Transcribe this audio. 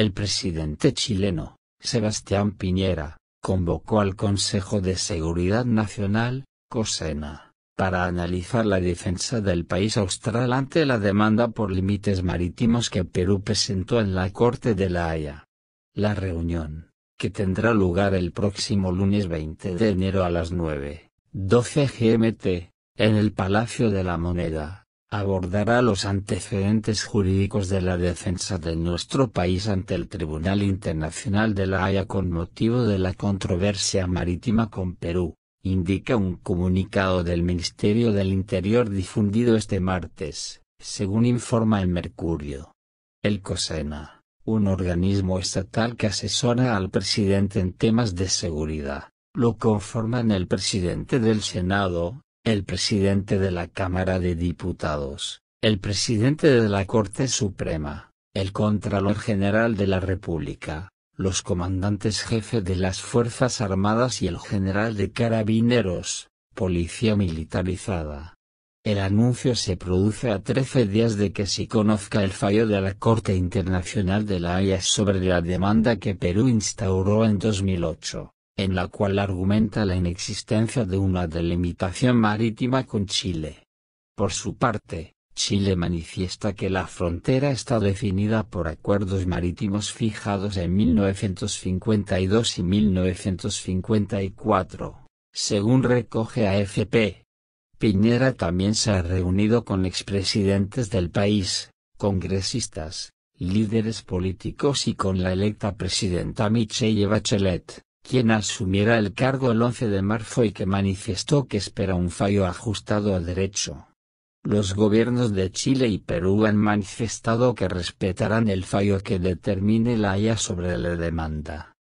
El presidente chileno, Sebastián Piñera, convocó al Consejo de Seguridad Nacional, COSENA, para analizar la defensa del país austral ante la demanda por límites marítimos que Perú presentó en la Corte de la Haya. La reunión, que tendrá lugar el próximo lunes 20 de enero a las 9, 12 GMT, en el Palacio de la Moneda abordará los antecedentes jurídicos de la defensa de nuestro país ante el Tribunal Internacional de la Haya con motivo de la controversia marítima con Perú, indica un comunicado del Ministerio del Interior difundido este martes, según informa el Mercurio. El COSENA, un organismo estatal que asesora al presidente en temas de seguridad, lo conforman el presidente del Senado, el presidente de la Cámara de Diputados, el presidente de la Corte Suprema, el Contralor General de la República, los comandantes jefes de las Fuerzas Armadas y el general de Carabineros, Policía Militarizada. El anuncio se produce a 13 días de que se conozca el fallo de la Corte Internacional de la Haya sobre la demanda que Perú instauró en 2008 en la cual argumenta la inexistencia de una delimitación marítima con Chile. Por su parte, Chile manifiesta que la frontera está definida por acuerdos marítimos fijados en 1952 y 1954, según recoge AFP. Piñera también se ha reunido con expresidentes del país, congresistas, líderes políticos y con la electa presidenta Michelle Bachelet quien asumiera el cargo el 11 de marzo y que manifestó que espera un fallo ajustado a derecho. Los gobiernos de Chile y Perú han manifestado que respetarán el fallo que determine la Haya sobre la demanda.